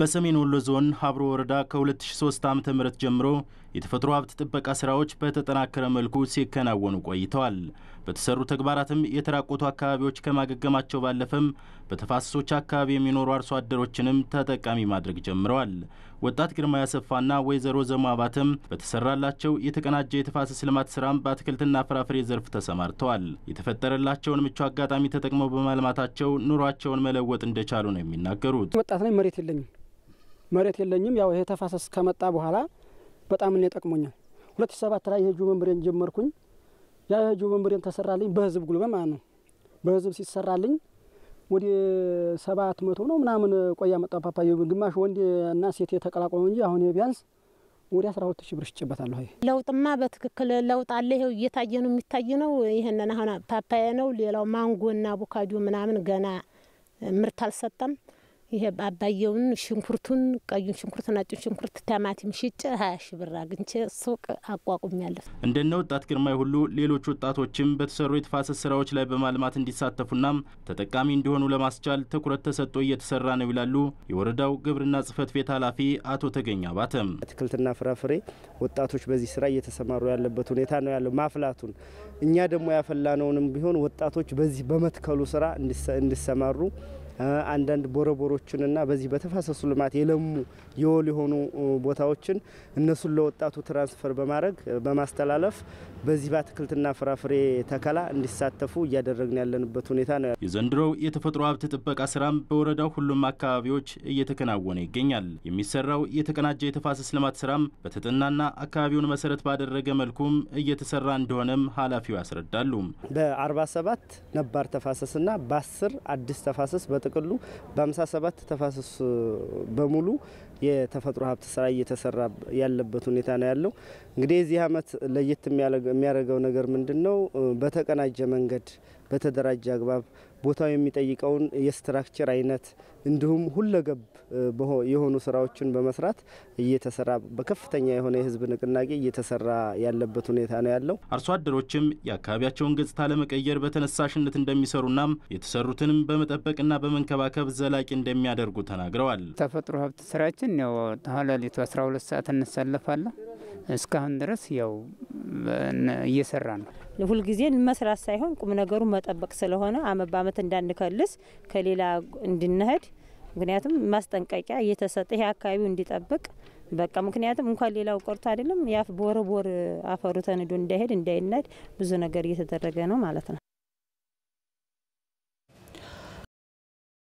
በሰሜን ወሎ ዞን ሀብሮ ወረዳ ከ2003 ዓ ም ጀምሮ የተፈጥሮ ሀብት ጥበቃ ስራዎች በተጠናከረ መልኩ ሲከናወኑ ቆይተዋል። በተሰሩ ተግባራትም የተራቆቱ አካባቢዎች ከማገገማቸው ባለፈም በተፋሰሶች አካባቢ የሚኖሩ አርሶ አደሮችንም ተጠቃሚ ማድረግ ጀምረዋል። ወጣት ግርማ ያሰፋና ወይዘሮ ዘማ በተሰራላቸው የተቀናጀ የተፋሰስ ልማት ስራም በአትክልትና ፍራፍሬ ዘርፍ ተሰማርተዋል። የተፈጠረላቸውን ምቹ አጋጣሚ ተጠቅመው በማልማታቸው ኑሯቸውን መለወጥ እንደቻሉ ነው የሚናገሩት። ወጣት ላይ መሬት የለኝም መሬት የለኝም። ያው ይሄ ተፋሰስ ከመጣ በኋላ በጣም እኔ ጠቅሞኛል። ሁለት ሰባት ላይ የህጁ መንብሬን ጀመርኩኝ። ያ የህጁ መንብሬን ተሰራልኝ በህዝብ ጉልበት ማለት ነው። በህዝብ ሲሰራልኝ ወደ ሰባት መቶ ነው ምናምን ቆያ መጣ ፓፓ ግማሽ ወንድ እና ሴት የተቀላቀሉ እንጂ አሁን ቢያንስ ወደ አስራ ሁለት ሺ ብር ሽጭበታለሁ። ለውጥማ በትክክል ለውጥ አለ። ይኸው እየታየ ነው የሚታይ ነው። ይህንን አሁን ፓፓያ ነው። ሌላው ማንጎና አቮካዶ ምናምን ገና ምርት አልሰጠም። ይሄ አባየውን ሽንኩርቱን፣ ቀዩን ሽንኩርት፣ ነጩን ሽንኩርት፣ ቲማቲም ሽጬ ሀያ ሺ ብር አግኝቼ ሱቅ አቋቁሜያለሁ። እንደነ ወጣት ግርማይ ሁሉ ሌሎች ወጣቶችም በተሰሩ የተፋሰስ ስራዎች ላይ በማልማት እንዲሳተፉና ተጠቃሚ እንዲሆኑ ለማስቻል ትኩረት ተሰጥቶ እየተሰራ ነው ይላሉ የወረዳው ግብርና ጽህፈት ቤት ኃላፊ አቶ ተገኛ አባተም። አትክልትና ፍራፍሬ ወጣቶች በዚህ ስራ እየተሰማሩ ያለበት ሁኔታ ነው ያለው ማፍላቱን እኛ ደግሞ ያፈላነውንም ቢሆን ወጣቶች በዚህ በመትከሉ ስራ እንዲሰማሩ አንዳንድ ቦረቦሮችንና በዚህ በተፋሰሱ ልማት የለሙ የወል የሆኑ ቦታዎችን እነሱን ለወጣቱ ትራንስፈር በማድረግ በማስተላለፍ በዚህ በአትክልትና ፍራፍሬ ተከላ እንዲሳተፉ እያደረግን ያለንበት ሁኔታ ነው። የዘንድሮው የተፈጥሮ ሀብት ጥበቃ ስራም በወረዳው ሁሉም አካባቢዎች እየተከናወነ ይገኛል። የሚሰራው የተቀናጀ የተፋሰስ ልማት ስራም በተጠናና አካባቢውን መሰረት ባደረገ መልኩም እየተሰራ እንደሆነም ኃላፊው ያስረዳሉ። በ47 ነባር ተፋሰስና በ10 አዲስ ተፋሰስ በጥ በጥቅሉ በ57 ተፋሰስ በሙሉ የተፈጥሮ ሀብት ስራ እየተሰራ ያለበት ሁኔታ ነው ያለው። እንግዲህ የዚህ አመት ለየት የሚያደርገው ነገር ምንድን ነው? በተቀናጀ መንገድ በተደራጀ አግባብ ቦታው የሚጠይቀውን የስትራክቸር አይነት እንዲሁም ሁለገብ የሆኑ ስራዎችን በመስራት እየተሰራ በከፍተኛ የሆነ የህዝብ ንቅናቄ እየተሰራ ያለበት ሁኔታ ነው ያለው። አርሶ አደሮችም የአካባቢያቸውን ገጽታ ለመቀየር በተነሳሽነት እንደሚሰሩና የተሰሩትንም በመጠበቅና በመንከባከብ ዘላቂ እንደሚያደርጉ ተናግረዋል። ተፈጥሮ ሀብት ስራችን ያው ሀለሊቱ 12 ሰዓት እንሰለፋለን እስካሁን ድረስ ያው እየሰራ ነው። ሁልጊዜ መስራት ሳይሆን ቁም ነገሩ መጠበቅ ስለሆነ አመት በአመት እንዳንከልስ ከሌላ እንድንሄድ ምክንያቱም ማስጠንቀቂያ እየተሰጠ ይህ አካባቢው እንዲጠብቅ በቃ ምክንያቱም እንኳን ሌላው ቆርቶ አይደለም ያ ቦረቦር አፈሩ ተንዶ እንዳይሄድ እንዳይናድ ብዙ ነገር እየተደረገ ነው ማለት ነው።